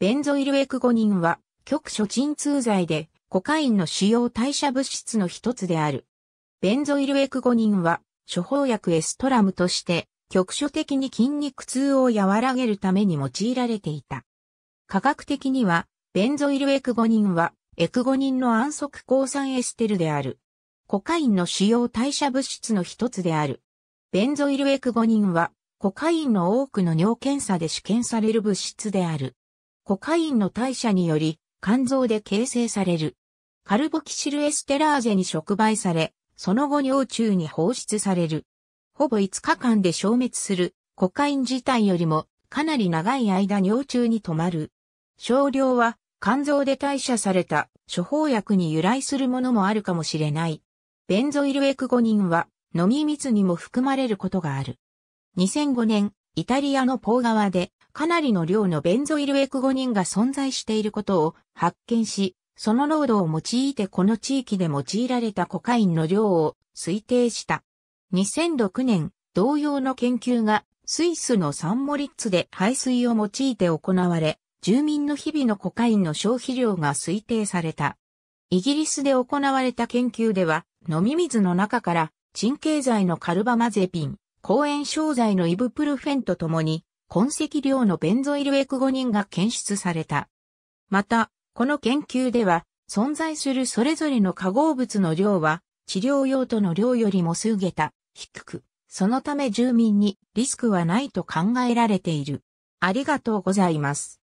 ベンゾイルエクゴニンは、局所鎮痛剤で、コカインの主要代謝物質の一つである。ベンゾイルエクゴニンは、処方薬エストラムとして、局所的に筋肉痛を和らげるために用いられていた。科学的には、ベンゾイルエクゴニンは、エクゴニンの安息抗酸エステルである。コカインの主要代謝物質の一つである。ベンゾイルエクゴニンは、コカインの多くの尿検査で試験される物質である。コカインの代謝により、肝臓で形成される。カルボキシルエステラーゼに触媒され、その後尿中に放出される。ほぼ5日間で消滅する、コカイン自体よりも、かなり長い間尿中に止まる。少量は、肝臓で代謝された処方薬に由来するものもあるかもしれない。ベンゾイルエクゴニンは飲み水にも含まれることがある。2005年、イタリアのポー川でかなりの量のベンゾイルエ液5人が存在していることを発見し、その濃度を用いてこの地域で用いられたコカインの量を推定した。2006年、同様の研究がスイスのサンモリッツで排水を用いて行われ、住民の日々のコカインの消費量が推定された。イギリスで行われた研究では、飲み水の中から、鎮経剤のカルバマゼピン、抗炎症剤のイブプルフェンとともに、痕跡量のベンゾイルエク5人が検出された。また、この研究では、存在するそれぞれの化合物の量は、治療用途の量よりも数桁た、低く、そのため住民にリスクはないと考えられている。ありがとうございます。